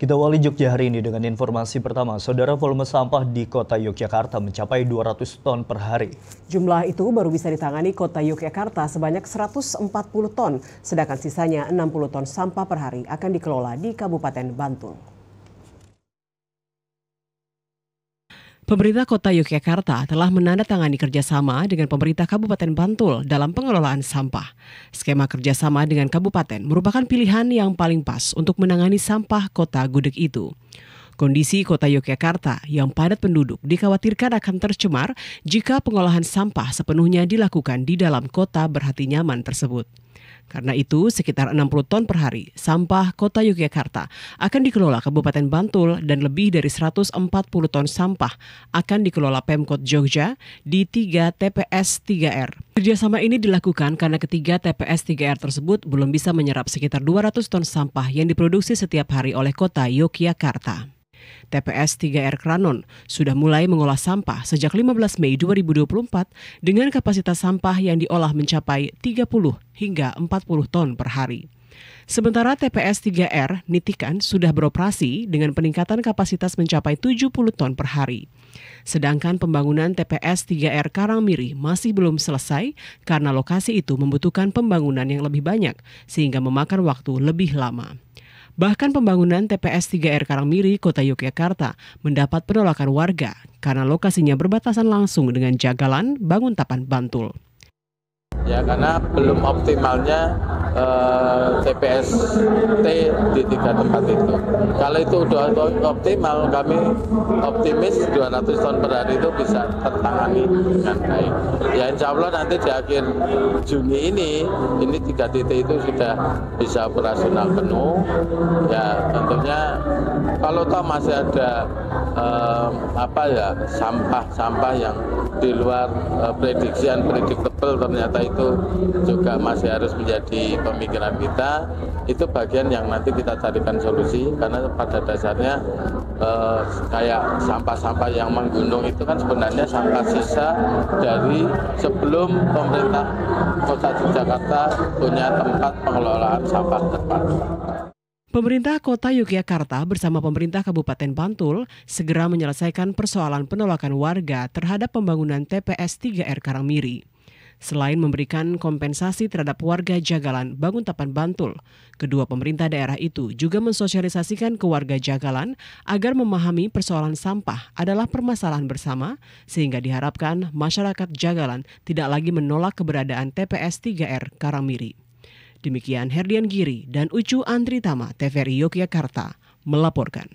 Kita awali Jogja hari ini dengan informasi pertama, saudara volume sampah di kota Yogyakarta mencapai 200 ton per hari. Jumlah itu baru bisa ditangani kota Yogyakarta sebanyak 140 ton, sedangkan sisanya 60 ton sampah per hari akan dikelola di Kabupaten Bantul. Pemerintah Kota Yogyakarta telah menandatangani kerjasama dengan pemerintah Kabupaten Bantul dalam pengelolaan sampah. Skema kerjasama dengan Kabupaten merupakan pilihan yang paling pas untuk menangani sampah kota gudeg itu. Kondisi kota Yogyakarta yang padat penduduk dikhawatirkan akan tercemar jika pengolahan sampah sepenuhnya dilakukan di dalam kota berhati nyaman tersebut. Karena itu, sekitar 60 ton per hari sampah kota Yogyakarta akan dikelola Kabupaten Bantul dan lebih dari 140 ton sampah akan dikelola Pemkot Jogja di 3 TPS 3R. Kerjasama ini dilakukan karena ketiga TPS 3R tersebut belum bisa menyerap sekitar 200 ton sampah yang diproduksi setiap hari oleh kota Yogyakarta. TPS 3R Kranon sudah mulai mengolah sampah sejak 15 Mei 2024 dengan kapasitas sampah yang diolah mencapai 30 hingga 40 ton per hari. Sementara TPS 3R Nitikan sudah beroperasi dengan peningkatan kapasitas mencapai 70 ton per hari. Sedangkan pembangunan TPS 3R Karangmiri masih belum selesai karena lokasi itu membutuhkan pembangunan yang lebih banyak sehingga memakan waktu lebih lama. Bahkan pembangunan TPS 3R Karangmiri, Kota Yogyakarta mendapat penolakan warga karena lokasinya berbatasan langsung dengan Jagalan, Banguntapan, Bantul ya karena belum optimalnya eh, TPST di tiga tempat itu. Kalau itu sudah optimal, kami optimis 200 ton per hari itu bisa tertangani dengan baik. Ya insya Allah nanti di akhir Juni ini, ini tiga titik itu sudah bisa operasional penuh. Ya tentunya kalau tahu masih ada um, apa ya sampah-sampah yang di luar uh, eh, prediksi predictable ternyata itu juga masih harus menjadi pemikiran kita itu bagian yang nanti kita carikan solusi karena pada dasarnya uh, kayak sampah-sampah yang menggunung itu kan sebenarnya sampah sisa dari sebelum pemerintah kota Jakarta punya tempat pengelolaan sampah tepat. Pemerintah Kota Yogyakarta bersama pemerintah Kabupaten Bantul segera menyelesaikan persoalan penolakan warga terhadap pembangunan TPS 3R Karangmiri. Selain memberikan kompensasi terhadap warga Jagalan Banguntapan Bantul, kedua pemerintah daerah itu juga mensosialisasikan ke warga Jagalan agar memahami persoalan sampah adalah permasalahan bersama sehingga diharapkan masyarakat Jagalan tidak lagi menolak keberadaan TPS 3R Karangmiri. Demikian Herdian Giri dan Ucu Tama, TVRI Yogyakarta melaporkan.